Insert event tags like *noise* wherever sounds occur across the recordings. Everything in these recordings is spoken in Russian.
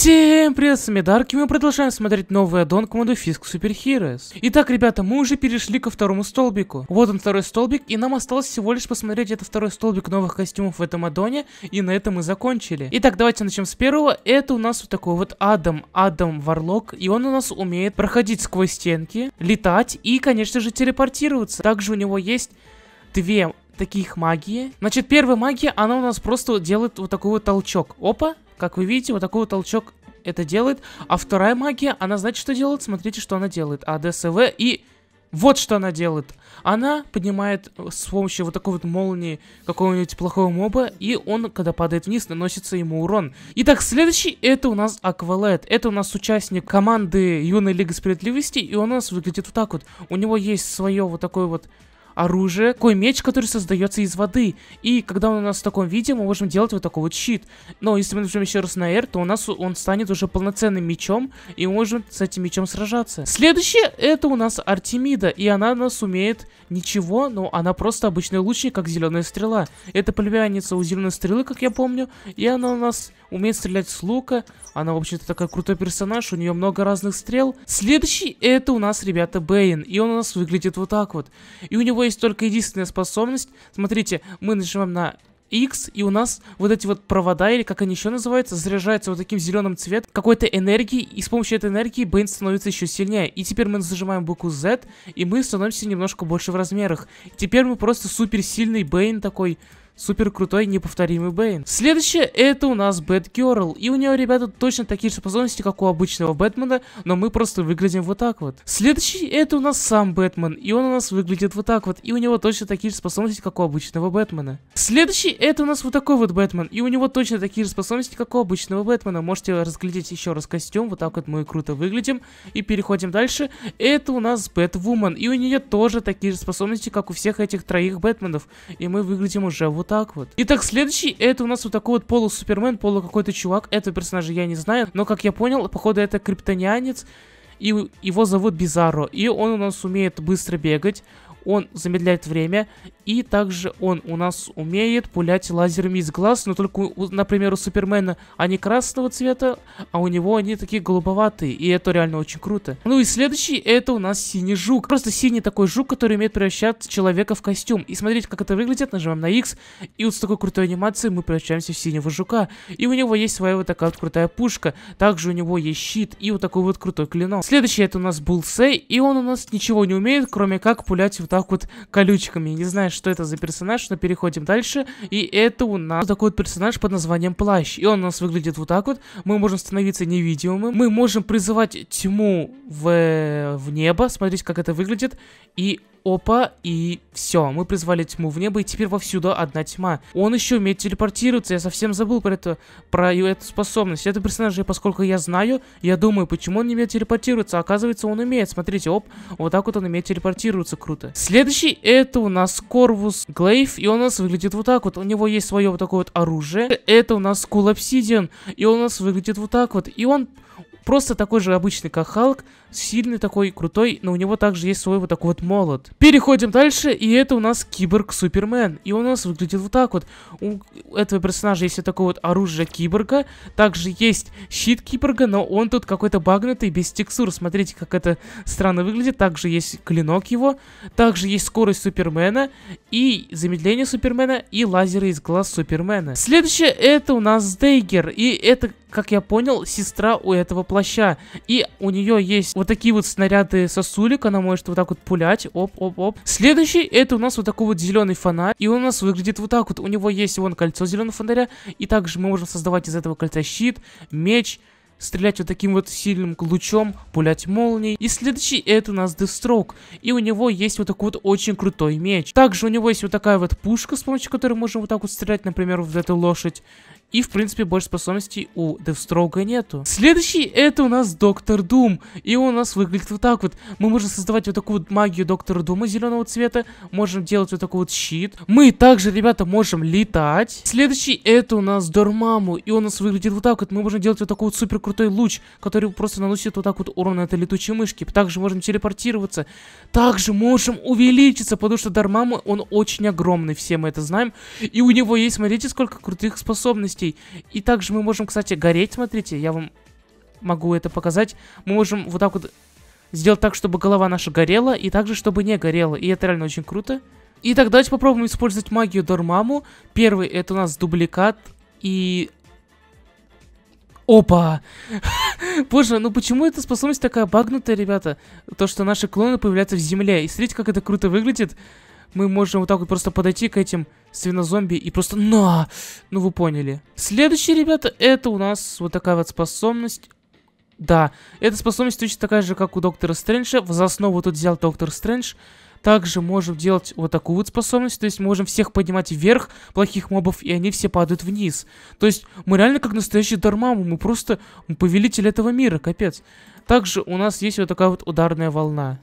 Всем привет, с вами Дарки, мы продолжаем смотреть новый аддон к моду Fisk Super Heroes. Итак, ребята, мы уже перешли ко второму столбику. Вот он второй столбик, и нам осталось всего лишь посмотреть этот второй столбик новых костюмов в этом аддоне, и на этом мы закончили. Итак, давайте начнем с первого. Это у нас вот такой вот Адам, Адам Варлок, и он у нас умеет проходить сквозь стенки, летать и, конечно же, телепортироваться. Также у него есть две таких магии. Значит, первая магия, она у нас просто делает вот такой вот толчок. Опа, как вы видите, вот такой вот толчок это делает. А вторая магия, она значит, что делает? Смотрите, что она делает. А, ДСВ и... Вот что она делает. Она поднимает э, с помощью вот такой вот молнии какого-нибудь плохого моба, и он, когда падает вниз, наносится ему урон. Итак, следующий это у нас Аквалет. Это у нас участник команды Юной Лиги Справедливости, и он у нас выглядит вот так вот. У него есть свое вот такое вот оружие, кой меч, который создается из воды. И когда он у нас в таком виде, мы можем делать вот такой вот щит. Но если мы нажмем еще раз на R, то у нас он станет уже полноценным мечом, и мы можем с этим мечом сражаться. Следующее, это у нас Артемида, и она у нас умеет ничего, но она просто обычный лучник, как зеленая стрела. Это племянница у зеленой стрелы, как я помню, и она у нас умеет стрелять с лука. Она, в общем то такая крутой персонаж, у нее много разных стрел. Следующий это у нас, ребята, Бэйн. И он у нас выглядит вот так вот. И у него есть только единственная способность. Смотрите, мы нажимаем на X, и у нас вот эти вот провода, или как они еще называются, заряжаются вот таким зеленым цветом какой-то энергии, и с помощью этой энергии Бейн становится еще сильнее. И теперь мы зажимаем букву Z, и мы становимся немножко больше в размерах. Теперь мы просто супер сильный Бейн такой, супер крутой, неповторимый Бэйн. Следующее, это у нас Бэтгерл. И у нее, ребята, точно такие же способности, как у обычного Бэтмена, но мы просто выглядим вот так вот. Следующий, это у нас сам Бэтмен. И он у нас выглядит вот так вот. И у него точно такие же способности, как у обычного Бэтмена. Следующий, это у нас вот такой вот Бэтмен. И у него точно такие же способности, как у обычного Бэтмена. Можете разглядеть еще раз костюм. Вот так вот мы круто выглядим. И переходим дальше. Это у нас Бэтвумен. И у нее тоже такие же способности, как у всех этих троих Бэтменов. И мы выглядим уже вот так вот. Итак, следующий, это у нас вот такой вот полусупермен, полу какой-то чувак. Этого персонажа я не знаю, но, как я понял, походу, это криптонианец и его зовут Бизаро. И он у нас умеет быстро бегать, он замедляет время, и также он у нас умеет пулять лазерами из глаз, но только, например, у Супермена они красного цвета, а у него они такие голубоватые, и это реально очень круто. Ну и следующий, это у нас синий жук. Просто синий такой жук, который умеет превращать человека в костюм. И смотрите, как это выглядит, нажимаем на X, и вот с такой крутой анимацией мы превращаемся в синего жука. И у него есть своя вот такая вот крутая пушка, также у него есть щит и вот такой вот крутой клинок. Следующий это у нас Булсей и он у нас ничего не умеет, кроме как пулять вот так вот колючками. Не знаю, что это за персонаж, но переходим дальше. И это у нас такой вот персонаж под названием Плащ. И он у нас выглядит вот так вот. Мы можем становиться невидимым. Мы можем призывать тьму в, э, в небо. Смотрите, как это выглядит. И опа, и все, мы призвали тьму в небо, и теперь вовсюду одна тьма. Он еще умеет телепортироваться, я совсем забыл про это, про эту способность. Это персонаж, и поскольку я знаю, я думаю, почему он не умеет телепортироваться, оказывается он умеет, смотрите, оп, вот так вот он умеет телепортироваться, круто. Следующий это у нас Корвус Глейв, и он у нас выглядит вот так вот, у него есть свое вот такое вот оружие. Это у нас Кул Обсидиан, и он у нас выглядит вот так вот, и он просто такой же обычный, как Халк, сильный такой, крутой, но у него также есть свой вот такой вот молот. Переходим дальше, и это у нас Киборг Супермен, и он у нас выглядит вот так вот. У этого персонажа есть вот такое вот оружие Киборга, также есть щит Киборга, но он тут какой-то багнутый, без текстур, смотрите, как это странно выглядит, также есть клинок его, также есть скорость Супермена, и замедление Супермена, и лазеры из глаз Супермена. Следующее, это у нас Дейгер, и это, как я понял, сестра у этого плаща. И у нее есть вот такие вот снаряды сосулик, она может вот так вот пулять, оп-оп-оп. Следующий, это у нас вот такой вот зеленый фонарь, и он у нас выглядит вот так вот. У него есть вон кольцо зеленого фонаря, и также мы можем создавать из этого кольца щит, меч, стрелять вот таким вот сильным лучом, пулять молнией. И следующий это у нас Дестрок. И у него есть вот такой вот очень крутой меч. Также у него есть вот такая вот пушка, с помощью которой мы можем вот так вот стрелять, например, в эту лошадь. И, в принципе, больше способностей у Девстрога нету. Следующий это у нас Доктор Дум. И он у нас выглядит вот так вот. Мы можем создавать вот такую вот магию Доктора Дума зеленого цвета. Можем делать вот такой вот щит. Мы также, ребята, можем летать. Следующий это у нас Дормаму. И он у нас выглядит вот так вот. Мы можем делать вот такой вот супер крутой луч, который просто наносит вот так вот урон этой летучей мышке. Также можем телепортироваться. Также можем увеличиться, потому что Дормаму, он очень огромный, все мы это знаем. И у него есть, смотрите, сколько крутых способностей жидкостей. И также мы можем, кстати, гореть, смотрите, я вам могу это показать. Мы можем вот так вот сделать так, чтобы голова наша горела, и также, чтобы не горела. И это реально очень круто. И так давайте попробуем использовать магию Дормаму. Первый это у нас дубликат и... Опа! *laughs* Боже, ну почему эта способность такая багнутая, ребята? То, что наши клоны появляются в земле. И смотрите, как это круто выглядит мы можем вот так вот просто подойти к этим свинозомби и просто... На! Ну, вы поняли. Следующий, ребята, это у нас вот такая вот способность. Да, эта способность точно такая же, как у Доктора Стрэнджа. За основу тут взял Доктор Стрэндж. Также можем делать вот такую вот способность, то есть можем всех поднимать вверх, плохих мобов, и они все падают вниз. То есть мы реально как настоящий Дармаму, мы просто повелитель этого мира, капец. Также у нас есть вот такая вот ударная волна.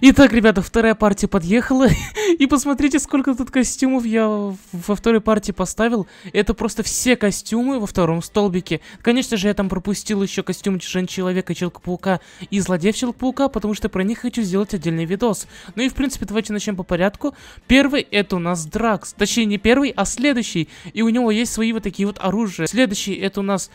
Итак, ребята, вторая партия подъехала. *laughs* И посмотрите, сколько тут костюмов я во второй партии поставил. Это просто все костюмы во втором столбике. Конечно же, я там пропустил еще костюм Жен-Человека, и Человека-паука и Злодеев Человека-паука, потому что про них хочу сделать отдельный видос. Ну и, в принципе, давайте начнем по порядку. Первый это у нас Дракс. Точнее, не первый, а следующий. И у него есть свои вот такие вот оружия. Следующий это у нас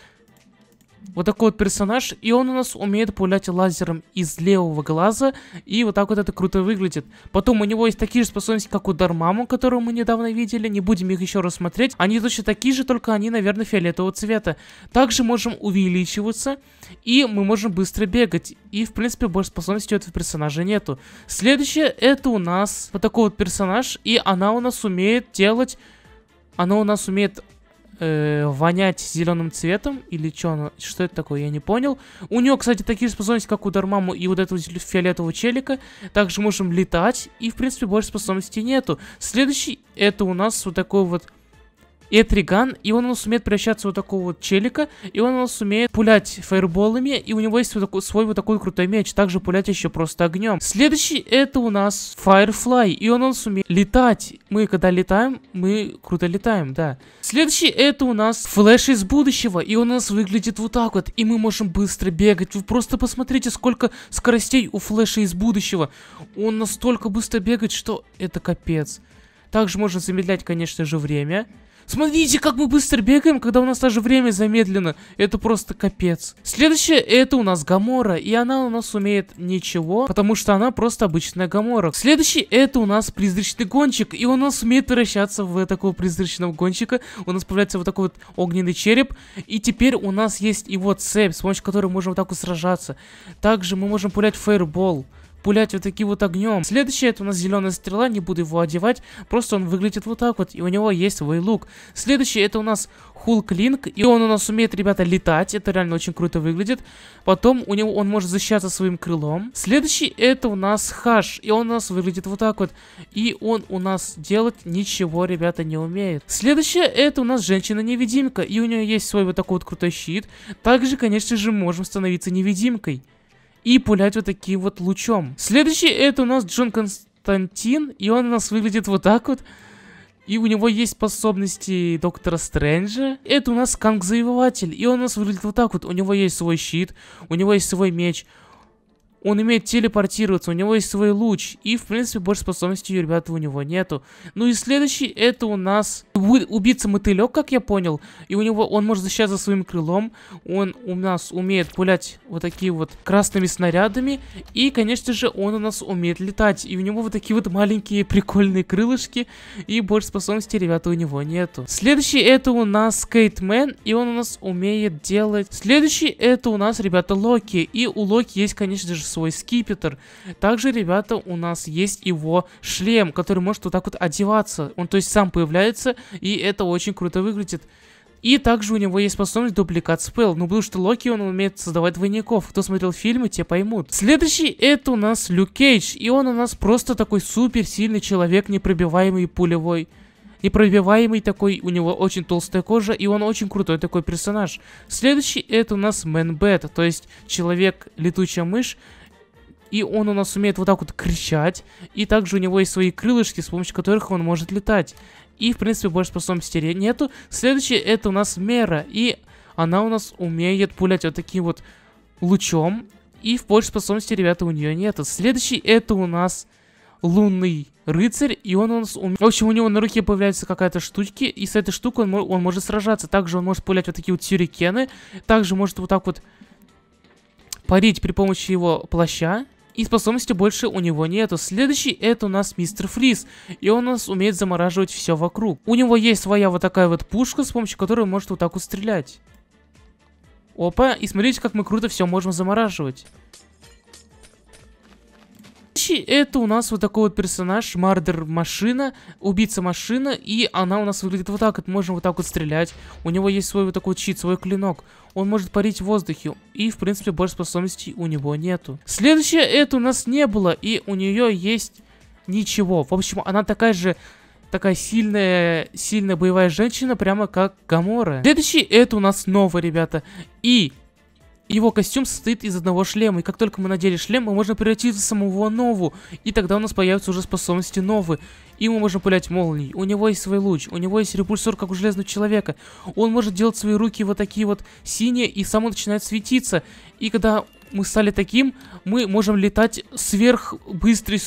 вот такой вот персонаж, и он у нас умеет пулять лазером из левого глаза, и вот так вот это круто выглядит. Потом у него есть такие же способности, как у Дармаму, которую мы недавно видели, не будем их еще раз Они точно такие же, только они, наверное, фиолетового цвета. Также можем увеличиваться, и мы можем быстро бегать. И, в принципе, больше способностей у этого персонажа нету. Следующее, это у нас вот такой вот персонаж, и она у нас умеет делать... Она у нас умеет э, вонять зеленым цветом или что, что это такое, я не понял. У него, кстати, такие способности, как у Дармаму и вот этого фиолетового челика. Также можем летать, и, в принципе, больше способностей нету. Следующий, это у нас вот такой вот и Этриган, и он у нас умеет превращаться в вот такого вот челика, и он у нас умеет пулять фаерболами, и у него есть вот такой, свой вот такой крутой меч, также пулять еще просто огнем. Следующий это у нас Firefly, и он у нас умеет летать. Мы когда летаем, мы круто летаем, да. Следующий это у нас Флэш из будущего, и он у нас выглядит вот так вот, и мы можем быстро бегать. Вы просто посмотрите, сколько скоростей у Флэша из будущего. Он настолько быстро бегает, что это капец. Также можно замедлять, конечно же, время. Смотрите, как мы быстро бегаем, когда у нас даже время замедлено. Это просто капец. Следующее, это у нас Гамора. И она у нас умеет ничего, потому что она просто обычная Гамора. Следующий, это у нас призрачный гонщик. И он у нас умеет превращаться в такого призрачного гонщика. У нас появляется вот такой вот огненный череп. И теперь у нас есть его цепь, с помощью которой мы можем вот так вот сражаться. Также мы можем пулять фейербол пулять вот таким вот огнем. Следующее, это у нас зеленая стрела, не буду его одевать, просто он выглядит вот так вот, и у него есть свой лук. Следующее, это у нас Хулк Линк, и он у нас умеет, ребята, летать, это реально очень круто выглядит. Потом у него он может защищаться своим крылом. Следующий, это у нас Хаш, и он у нас выглядит вот так вот, и он у нас делать ничего, ребята, не умеет. Следующее, это у нас женщина-невидимка, и у нее есть свой вот такой вот крутой щит. Также, конечно же, можем становиться невидимкой и пулять вот такие вот лучом. Следующий это у нас Джон Константин, и он у нас выглядит вот так вот. И у него есть способности Доктора Стрэнджа. Это у нас Канг-завоеватель. И он у нас выглядит вот так вот. У него есть свой щит, у него есть свой меч, он умеет телепортироваться, у него есть свой луч. И, в принципе, больше способностей, ребята, у него нету. Ну и следующий, это у нас убийца-мотылек, как я понял. И у него, он может защищаться своим крылом. Он у нас умеет пулять вот такие вот красными снарядами. И, конечно же, он у нас умеет летать. И у него вот такие вот маленькие прикольные крылышки. И больше способностей, ребята, у него нету. Следующий, это у нас скейтмен И он у нас умеет делать... Следующий, это у нас, ребята, Локи. И у Локи есть, конечно же, свой скипетр. Также, ребята, у нас есть его шлем, который может вот так вот одеваться. Он, то есть, сам появляется, и это очень круто выглядит. И также у него есть способность дубликат спел. Ну, потому что Локи, он умеет создавать двойников. Кто смотрел фильмы, те поймут. Следующий это у нас Люк Кейдж. И он у нас просто такой супер сильный человек, непробиваемый пулевой непробиваемый такой, у него очень толстая кожа, и он очень крутой такой персонаж. Следующий это у нас бэт, то есть человек-летучая мышь, и он у нас умеет вот так вот кричать. И также у него есть свои крылышки, с помощью которых он может летать. И, в принципе, больше способностей нету. Следующее, это у нас Мера. И она у нас умеет пулять вот таким вот лучом. И в больше способностей, ребята, у нее нету. Следующий, это у нас лунный рыцарь, и он у нас... Ум... В общем, у него на руке появляются какая-то штучки, и с этой штукой он, он может сражаться. Также он может пулять вот такие вот сюрикены, также может вот так вот парить при помощи его плаща. И способности больше у него нету. Следующий это у нас мистер Фриз. И он у нас умеет замораживать все вокруг. У него есть своя вот такая вот пушка, с помощью которой он может вот так вот стрелять. Опа, и смотрите, как мы круто все можем замораживать короче, это у нас вот такой вот персонаж, мардер-машина, убийца-машина, и она у нас выглядит вот так, вот можно вот так вот стрелять. У него есть свой вот такой вот щит, свой клинок. Он может парить в воздухе, и, в принципе, больше способностей у него нету. Следующее, это у нас не было, и у нее есть ничего. В общем, она такая же такая сильная, сильная боевая женщина, прямо как Гамора. Следующий это у нас новый, ребята. И его костюм состоит из одного шлема, и как только мы надели шлем, мы можем превратиться в самого Нову, и тогда у нас появятся уже способности Новы, и мы можем пулять молнией. У него есть свой луч, у него есть репульсор, как у Железного Человека. Он может делать свои руки вот такие вот синие, и сам он начинает светиться. И когда мы стали таким, мы можем летать сверх быстрой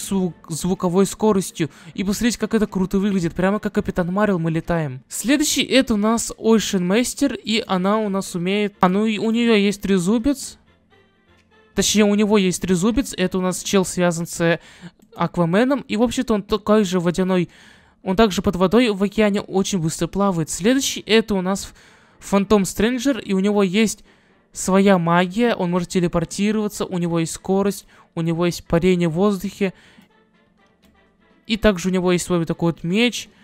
звуковой скоростью. И посмотрите, как это круто выглядит. Прямо как Капитан Марвел мы летаем. Следующий это у нас Ocean Master, и она у нас умеет... А, ну и у нее есть трезубец. Точнее, у него есть трезубец. Это у нас чел связан с Акваменом. И, в общем-то, он такой же водяной... Он также под водой в океане очень быстро плавает. Следующий это у нас Фантом Стрэнджер, и у него есть своя магия, он может телепортироваться, у него есть скорость, у него есть парение в воздухе. И также у него есть свой вот такой вот меч –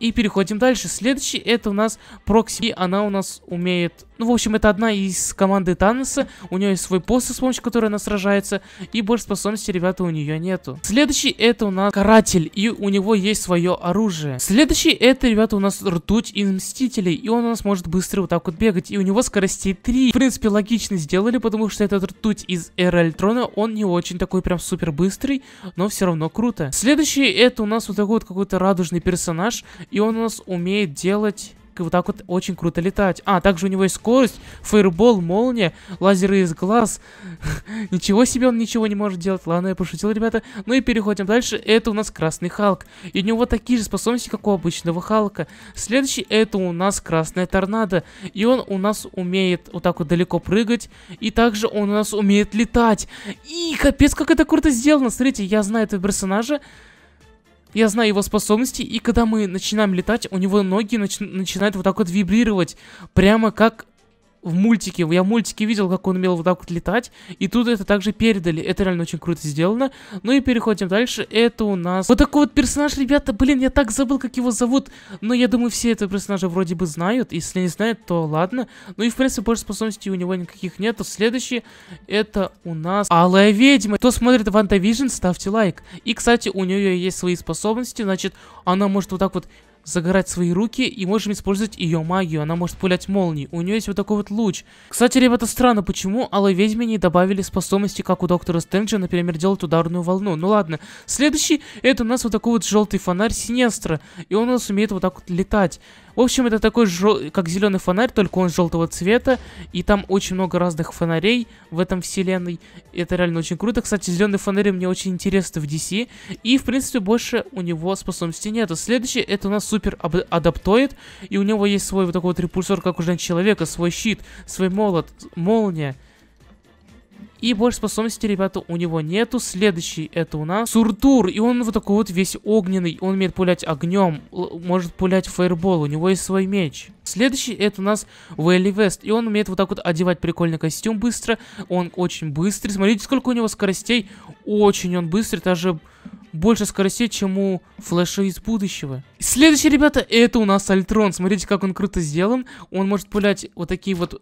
и переходим дальше. Следующий это у нас Прокси. И она у нас умеет... Ну, в общем, это одна из команды Таноса. У нее есть свой пост с помощью которой она сражается. И больше способностей, ребята, у нее нету. Следующий это у нас Каратель. И у него есть свое оружие. Следующий это, ребята, у нас Ртуть из Мстителей. И он у нас может быстро вот так вот бегать. И у него скорости 3. В принципе, логично сделали, потому что этот Ртуть из эра Альтрона, он не очень такой прям супер быстрый, но все равно круто. Следующий это у нас вот такой вот какой-то радужный персонаж. И он у нас умеет делать вот так вот очень круто летать. А, также у него есть скорость, фейербол, молния, лазеры из глаз. *laughs* ничего себе, он ничего не может делать. Ладно, я пошутил, ребята. Ну и переходим дальше. Это у нас Красный Халк. И у него такие же способности, как у обычного Халка. Следующий, это у нас Красная Торнадо. И он у нас умеет вот так вот далеко прыгать. И также он у нас умеет летать. И капец, как это круто сделано. Смотрите, я знаю этого персонажа. Я знаю его способности, и когда мы начинаем летать, у него ноги нач начинают вот так вот вибрировать. Прямо как в мультике, я в мультике видел, как он умел вот так вот летать, и тут это также передали, это реально очень круто сделано. Ну и переходим дальше, это у нас вот такой вот персонаж, ребята, блин, я так забыл, как его зовут, но я думаю, все это персонажа вроде бы знают, если не знают, то ладно. Ну и в принципе, больше способностей у него никаких нету. Следующий, это у нас Алая Ведьма. Кто смотрит Вантавижн, ставьте лайк. И, кстати, у нее есть свои способности, значит, она может вот так вот загорать свои руки и можем использовать ее магию. Она может пулять молнии. У нее есть вот такой вот луч. Кстати, ребята, странно, почему Алой Ведьме не добавили способности, как у Доктора Стэнджа, например, делать ударную волну. Ну ладно. Следующий, это у нас вот такой вот желтый фонарь Синестра. И он у нас умеет вот так вот летать. В общем, это такой, же, как зеленый фонарь, только он желтого цвета. И там очень много разных фонарей в этом вселенной. Это реально очень круто. Кстати, зеленый фонарь мне очень интересны в DC. И, в принципе, больше у него способностей нету. Следующий, это у нас супер адаптоид. И у него есть свой вот такой вот репульсор, как у Жен-Человека, свой щит, свой молот, молния. И больше способностей, ребята, у него нету. Следующий это у нас Суртур. И он вот такой вот весь огненный. Он умеет пулять огнем, может пулять фаербол. У него есть свой меч. Следующий это у нас Вэлли Вест. И он умеет вот так вот одевать прикольный костюм быстро. Он очень быстрый. Смотрите, сколько у него скоростей. Очень он быстрый. Даже больше скоростей, чем у Флэша из будущего. Следующий, ребята, это у нас Альтрон. Смотрите, как он круто сделан. Он может пулять вот такие вот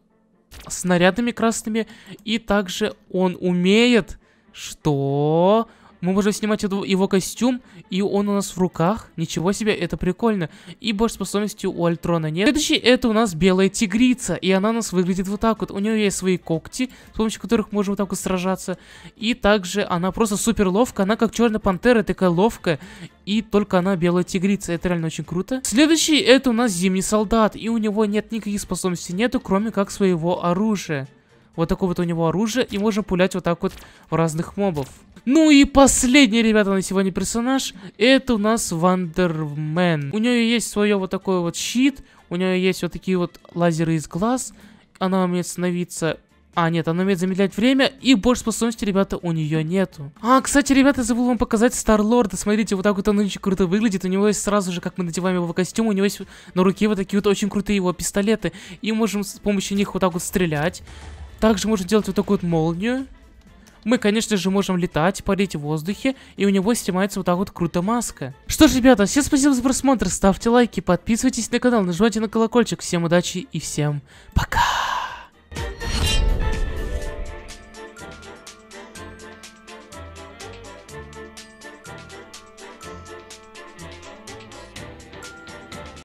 снарядами красными. И также он умеет... Что? мы можем снимать его костюм, и он у нас в руках. Ничего себе, это прикольно. И больше способностей у Альтрона нет. Следующий это у нас белая тигрица, и она у нас выглядит вот так вот. У нее есть свои когти, с помощью которых можем вот так вот сражаться. И также она просто супер ловка. она как черная пантера, такая ловкая. И только она белая тигрица, это реально очень круто. Следующий это у нас зимний солдат, и у него нет никаких способностей нету, кроме как своего оружия. Вот такое вот у него оружие. И можем пулять вот так вот в разных мобов. Ну и последний, ребята, на сегодня персонаж. Это у нас Вандермен. У нее есть свое вот такой вот щит. У нее есть вот такие вот лазеры из глаз. Она умеет становиться а, нет, она умеет замедлять время, и больше способностей, ребята, у нее нету. А, кстати, ребята, забыл вам показать Старлорда. Смотрите, вот так вот он очень круто выглядит. У него есть сразу же, как мы надеваем его костюм, у него есть на руке вот такие вот очень крутые его пистолеты. И можем с помощью них вот так вот стрелять. Также можно делать вот такую вот молнию. Мы, конечно же, можем летать, парить в воздухе, и у него снимается вот так вот круто маска. Что ж, ребята, всем спасибо за просмотр, ставьте лайки, подписывайтесь на канал, нажимайте на колокольчик. Всем удачи и всем пока!